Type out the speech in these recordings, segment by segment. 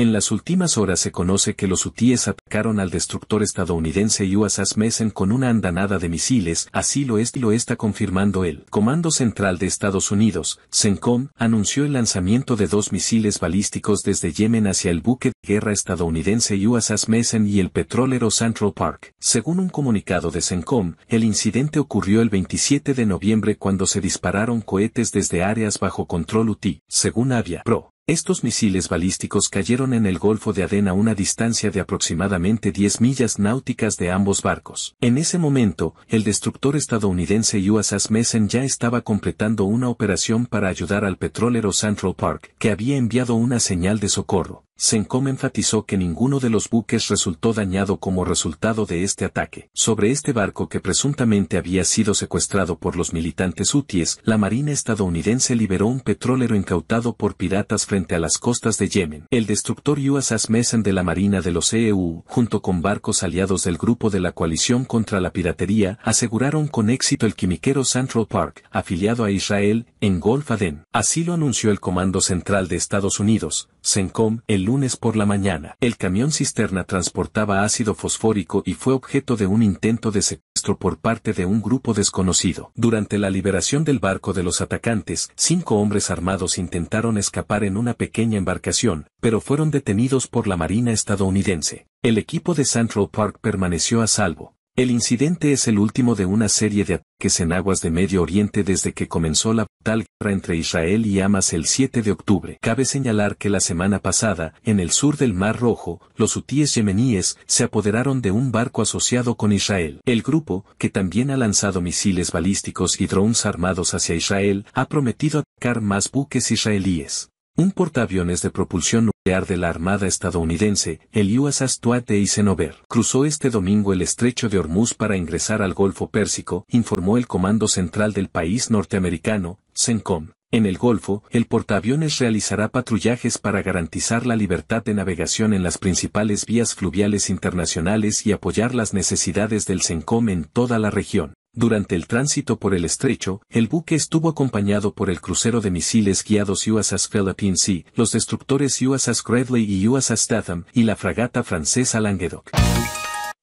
En las últimas horas se conoce que los hutíes atacaron al destructor estadounidense USS Mesen con una andanada de misiles, así lo y lo está confirmando el Comando Central de Estados Unidos, CENCOM anunció el lanzamiento de dos misiles balísticos desde Yemen hacia el buque de guerra estadounidense USS Mesen y el petrolero Central Park. Según un comunicado de CENCOM, el incidente ocurrió el 27 de noviembre cuando se dispararon cohetes desde áreas bajo control UTI, según Avia Pro. Estos misiles balísticos cayeron en el Golfo de Adén a una distancia de aproximadamente 10 millas náuticas de ambos barcos. En ese momento, el destructor estadounidense USS Messen ya estaba completando una operación para ayudar al petrolero Central Park, que había enviado una señal de socorro. Sencom enfatizó que ninguno de los buques resultó dañado como resultado de este ataque. Sobre este barco que presuntamente había sido secuestrado por los militantes hutíes, la Marina estadounidense liberó un petrolero incautado por piratas frente a las costas de Yemen. El destructor USS Messen de la Marina de los EU, junto con barcos aliados del grupo de la coalición contra la piratería, aseguraron con éxito el quimiquero Central Park, afiliado a Israel, en Golf Aden. Así lo anunció el Comando Central de Estados Unidos, Sencom el lunes por la mañana. El camión cisterna transportaba ácido fosfórico y fue objeto de un intento de secuestro por parte de un grupo desconocido. Durante la liberación del barco de los atacantes, cinco hombres armados intentaron escapar en una pequeña embarcación, pero fueron detenidos por la Marina estadounidense. El equipo de Central Park permaneció a salvo, el incidente es el último de una serie de ataques en aguas de Medio Oriente desde que comenzó la brutal guerra entre Israel y Hamas el 7 de octubre. Cabe señalar que la semana pasada, en el sur del Mar Rojo, los hutíes yemeníes se apoderaron de un barco asociado con Israel. El grupo, que también ha lanzado misiles balísticos y drones armados hacia Israel, ha prometido atacar más buques israelíes. Un portaaviones de propulsión de la Armada estadounidense, el USS de Eisenhower, cruzó este domingo el estrecho de Hormuz para ingresar al Golfo Pérsico, informó el Comando Central del país norteamericano, CENCOM. En el Golfo, el portaaviones realizará patrullajes para garantizar la libertad de navegación en las principales vías fluviales internacionales y apoyar las necesidades del CENCOM en toda la región. Durante el tránsito por el estrecho, el buque estuvo acompañado por el crucero de misiles guiados USS Philippine Sea, los destructores USS Gradley y USS Statham, y la fragata francesa Languedoc.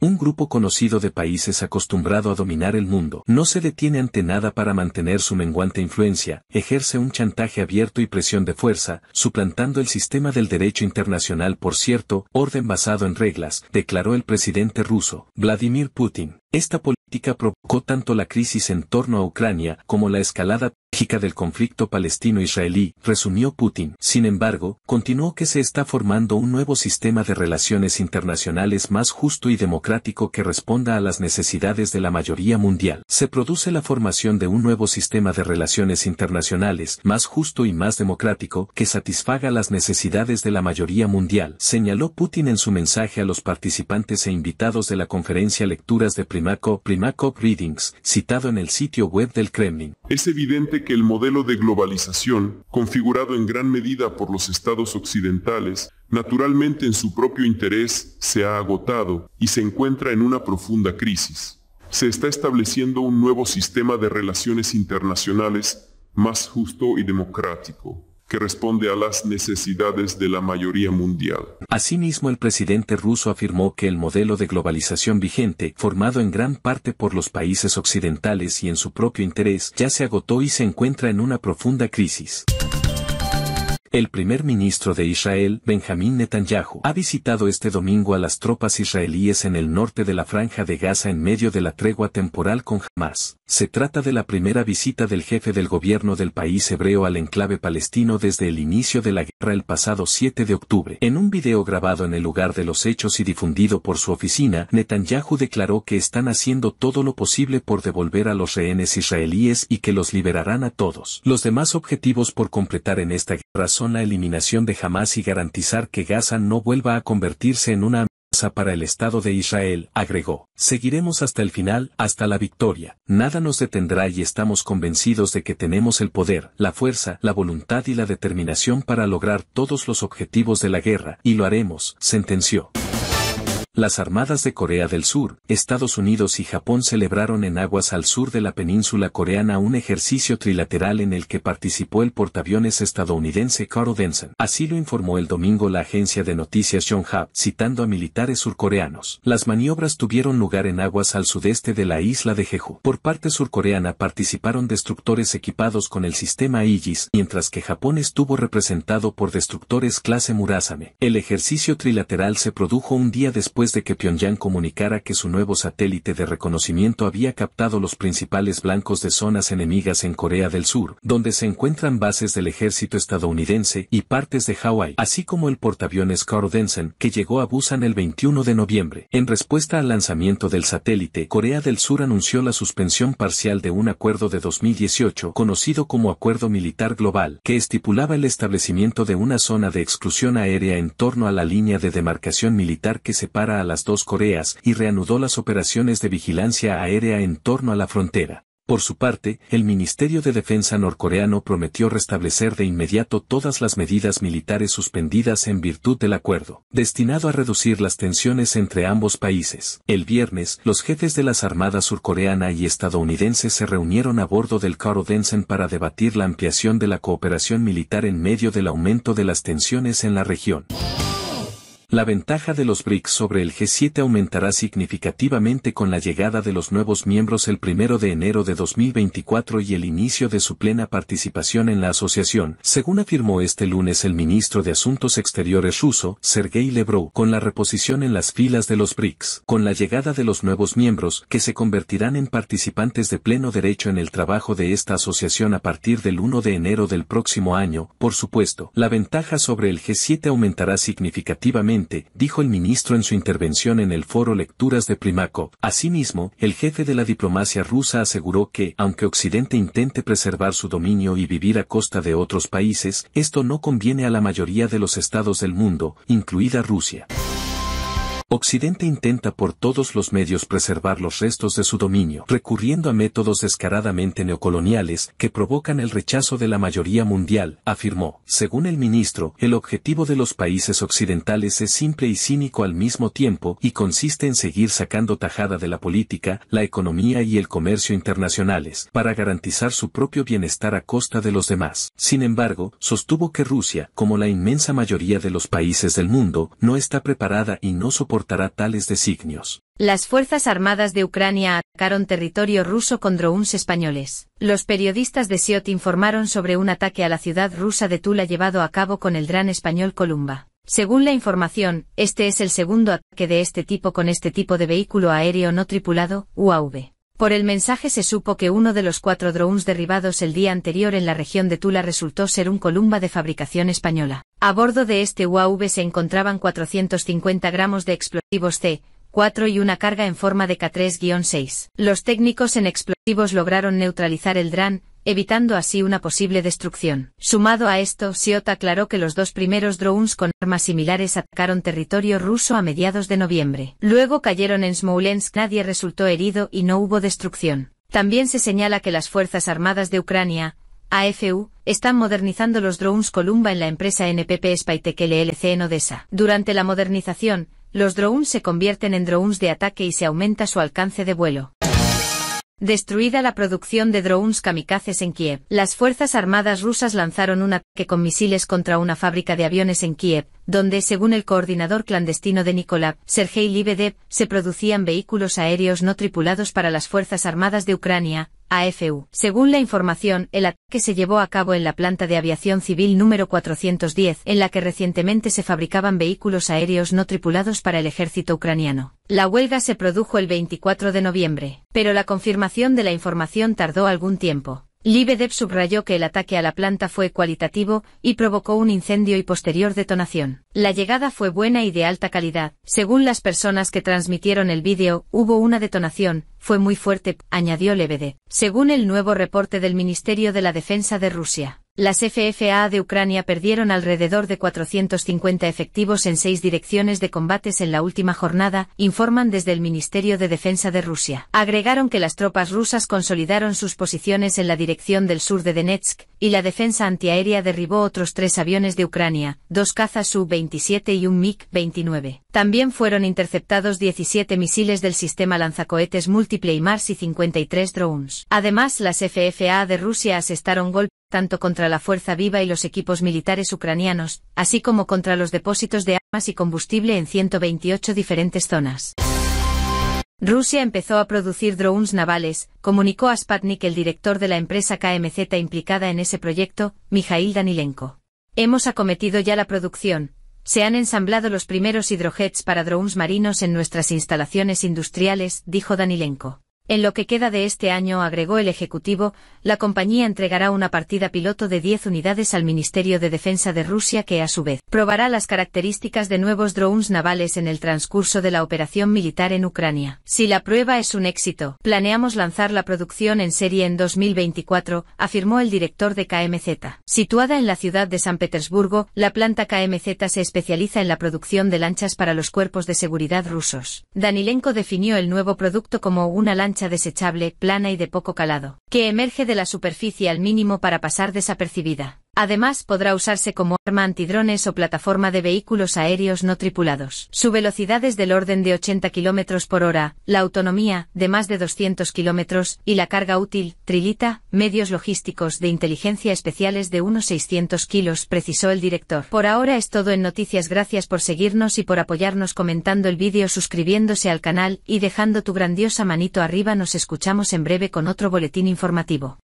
Un grupo conocido de países acostumbrado a dominar el mundo no se detiene ante nada para mantener su menguante influencia, ejerce un chantaje abierto y presión de fuerza, suplantando el sistema del derecho internacional por cierto, orden basado en reglas, declaró el presidente ruso, Vladimir Putin. Esta provocó tanto la crisis en torno a Ucrania como la escalada del conflicto palestino-israelí, resumió Putin. Sin embargo, continuó que se está formando un nuevo sistema de relaciones internacionales más justo y democrático que responda a las necesidades de la mayoría mundial. Se produce la formación de un nuevo sistema de relaciones internacionales más justo y más democrático que satisfaga las necesidades de la mayoría mundial, señaló Putin en su mensaje a los participantes e invitados de la conferencia Lecturas de Primaco, Primakov Readings, citado en el sitio web del Kremlin. Es evidente que el modelo de globalización, configurado en gran medida por los estados occidentales, naturalmente en su propio interés, se ha agotado y se encuentra en una profunda crisis. Se está estableciendo un nuevo sistema de relaciones internacionales más justo y democrático que responde a las necesidades de la mayoría mundial. Asimismo, el presidente ruso afirmó que el modelo de globalización vigente, formado en gran parte por los países occidentales y en su propio interés, ya se agotó y se encuentra en una profunda crisis. El primer ministro de Israel, Benjamín Netanyahu, ha visitado este domingo a las tropas israelíes en el norte de la franja de Gaza en medio de la tregua temporal con Hamas. Se trata de la primera visita del jefe del gobierno del país hebreo al enclave palestino desde el inicio de la guerra el pasado 7 de octubre. En un video grabado en el lugar de los hechos y difundido por su oficina, Netanyahu declaró que están haciendo todo lo posible por devolver a los rehenes israelíes y que los liberarán a todos. Los demás objetivos por completar en esta guerra la eliminación de Hamas y garantizar que Gaza no vuelva a convertirse en una amenaza para el Estado de Israel, agregó. Seguiremos hasta el final, hasta la victoria. Nada nos detendrá y estamos convencidos de que tenemos el poder, la fuerza, la voluntad y la determinación para lograr todos los objetivos de la guerra, y lo haremos, sentenció. Las armadas de Corea del Sur, Estados Unidos y Japón celebraron en aguas al sur de la península coreana un ejercicio trilateral en el que participó el portaaviones estadounidense Carl Denson. Así lo informó el domingo la agencia de noticias Yonhap, citando a militares surcoreanos. Las maniobras tuvieron lugar en aguas al sudeste de la isla de Jeju. Por parte surcoreana participaron destructores equipados con el sistema Aegis, mientras que Japón estuvo representado por destructores clase Murasame. El ejercicio trilateral se produjo un día después de que Pyongyang comunicara que su nuevo satélite de reconocimiento había captado los principales blancos de zonas enemigas en Corea del Sur, donde se encuentran bases del ejército estadounidense y partes de Hawái, así como el portaaviones Carl Denson, que llegó a Busan el 21 de noviembre. En respuesta al lanzamiento del satélite, Corea del Sur anunció la suspensión parcial de un acuerdo de 2018 conocido como Acuerdo Militar Global, que estipulaba el establecimiento de una zona de exclusión aérea en torno a la línea de demarcación militar que separa a las dos Coreas y reanudó las operaciones de vigilancia aérea en torno a la frontera. Por su parte, el Ministerio de Defensa norcoreano prometió restablecer de inmediato todas las medidas militares suspendidas en virtud del acuerdo, destinado a reducir las tensiones entre ambos países. El viernes, los jefes de las armadas surcoreana y estadounidense se reunieron a bordo del Caro Densen para debatir la ampliación de la cooperación militar en medio del aumento de las tensiones en la región. La ventaja de los BRICS sobre el G7 aumentará significativamente con la llegada de los nuevos miembros el 1 de enero de 2024 y el inicio de su plena participación en la asociación, según afirmó este lunes el ministro de Asuntos Exteriores ruso, Sergei Lebrov, con la reposición en las filas de los BRICS, con la llegada de los nuevos miembros que se convertirán en participantes de pleno derecho en el trabajo de esta asociación a partir del 1 de enero del próximo año, por supuesto, la ventaja sobre el G7 aumentará significativamente dijo el ministro en su intervención en el foro Lecturas de Primaco. Asimismo, el jefe de la diplomacia rusa aseguró que, aunque Occidente intente preservar su dominio y vivir a costa de otros países, esto no conviene a la mayoría de los estados del mundo, incluida Rusia. Occidente intenta por todos los medios preservar los restos de su dominio, recurriendo a métodos descaradamente neocoloniales que provocan el rechazo de la mayoría mundial, afirmó. Según el ministro, el objetivo de los países occidentales es simple y cínico al mismo tiempo y consiste en seguir sacando tajada de la política, la economía y el comercio internacionales, para garantizar su propio bienestar a costa de los demás. Sin embargo, sostuvo que Rusia, como la inmensa mayoría de los países del mundo, no está preparada y no soporta tales designios. Las Fuerzas Armadas de Ucrania atacaron territorio ruso con drones españoles. Los periodistas de Siot informaron sobre un ataque a la ciudad rusa de Tula llevado a cabo con el dron español Columba. Según la información, este es el segundo ataque de este tipo con este tipo de vehículo aéreo no tripulado, UAV. Por el mensaje se supo que uno de los cuatro drones derribados el día anterior en la región de Tula resultó ser un Columba de fabricación española. A bordo de este UAV se encontraban 450 gramos de explosivos C, 4 y una carga en forma de K3-6. Los técnicos en explosivos lograron neutralizar el DRAN, evitando así una posible destrucción. Sumado a esto, Siot aclaró que los dos primeros drones con armas similares atacaron territorio ruso a mediados de noviembre. Luego cayeron en Smolensk, nadie resultó herido y no hubo destrucción. También se señala que las Fuerzas Armadas de Ucrania, AFU, están modernizando los drones Columba en la empresa NPP Spytek LLC en Odessa. Durante la modernización, los drones se convierten en drones de ataque y se aumenta su alcance de vuelo. Destruida la producción de drones kamikazes en Kiev, las Fuerzas Armadas rusas lanzaron un ataque con misiles contra una fábrica de aviones en Kiev, donde, según el coordinador clandestino de Nikolai, Sergei Libedev, se producían vehículos aéreos no tripulados para las Fuerzas Armadas de Ucrania, AFU. Según la información, el ataque se llevó a cabo en la planta de aviación civil número 410, en la que recientemente se fabricaban vehículos aéreos no tripulados para el ejército ucraniano. La huelga se produjo el 24 de noviembre, pero la confirmación de la información tardó algún tiempo. Libedev subrayó que el ataque a la planta fue cualitativo y provocó un incendio y posterior detonación. La llegada fue buena y de alta calidad. Según las personas que transmitieron el vídeo, hubo una detonación, fue muy fuerte, añadió Lebedev, según el nuevo reporte del Ministerio de la Defensa de Rusia. Las FFA de Ucrania perdieron alrededor de 450 efectivos en seis direcciones de combates en la última jornada, informan desde el Ministerio de Defensa de Rusia. Agregaron que las tropas rusas consolidaron sus posiciones en la dirección del sur de Donetsk, y la defensa antiaérea derribó otros tres aviones de Ucrania, dos cazas Su-27 y un MiG-29. También fueron interceptados 17 misiles del sistema lanzacohetes múltiple y Mars y 53 drones. Además, las FFA de Rusia asestaron golpes tanto contra la fuerza viva y los equipos militares ucranianos, así como contra los depósitos de armas y combustible en 128 diferentes zonas. Rusia empezó a producir drones navales, comunicó a Sputnik el director de la empresa KMZ implicada en ese proyecto, Mijail Danilenko. Hemos acometido ya la producción. Se han ensamblado los primeros hidrojets para drones marinos en nuestras instalaciones industriales, dijo Danilenko. En lo que queda de este año, agregó el Ejecutivo, la compañía entregará una partida piloto de 10 unidades al Ministerio de Defensa de Rusia que, a su vez, probará las características de nuevos drones navales en el transcurso de la operación militar en Ucrania. Si la prueba es un éxito, planeamos lanzar la producción en serie en 2024, afirmó el director de KMZ. Situada en la ciudad de San Petersburgo, la planta KMZ se especializa en la producción de lanchas para los cuerpos de seguridad rusos. Danilenko definió el nuevo producto como una lancha desechable, plana y de poco calado, que emerge de la superficie al mínimo para pasar desapercibida. Además podrá usarse como arma antidrones o plataforma de vehículos aéreos no tripulados. Su velocidad es del orden de 80 km por hora, la autonomía, de más de 200 km, y la carga útil, trilita, medios logísticos de inteligencia especiales de unos 600 kilos, precisó el director. Por ahora es todo en noticias, gracias por seguirnos y por apoyarnos comentando el vídeo, suscribiéndose al canal y dejando tu grandiosa manito arriba, nos escuchamos en breve con otro boletín informativo.